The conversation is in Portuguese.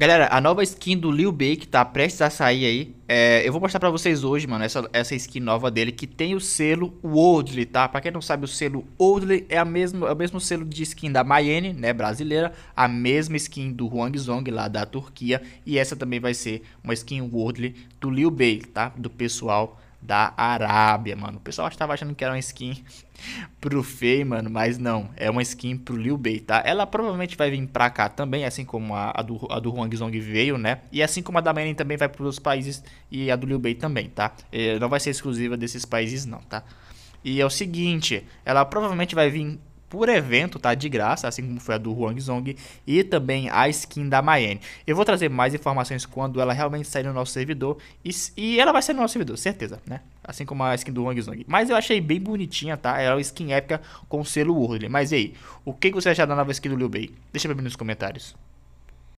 Galera, a nova skin do Lil que tá prestes a sair aí. É, eu vou mostrar pra vocês hoje, mano, essa, essa skin nova dele que tem o selo Worldly, tá? Pra quem não sabe, o selo Worldly é, a mesmo, é o mesmo selo de skin da Mayenne, né, brasileira. A mesma skin do Huang Zong lá da Turquia. E essa também vai ser uma skin Worldly do Lil Bake, tá? Do pessoal da Arábia, mano. O pessoal estava achando que era uma skin pro Fei, mano, mas não. É uma skin pro Liu Bei, tá? Ela provavelmente vai vir pra cá também, assim como a, a do, a do Huang Zong veio, né? E assim como a da Menin também vai pros países e a do Liu Bei também, tá? E é, não vai ser exclusiva desses países não, tá? E é o seguinte, ela provavelmente vai vir por evento, tá? De graça, assim como foi a do Huang Zong e também a skin da Mayenne. Eu vou trazer mais informações quando ela realmente sair no nosso servidor e, e ela vai sair no nosso servidor, certeza, né? Assim como a skin do Huang Zong. Mas eu achei bem bonitinha, tá? Ela é uma skin épica com selo World. Mas e aí, o que você acha da nova skin do Liu Bei? Deixa pra mim nos comentários.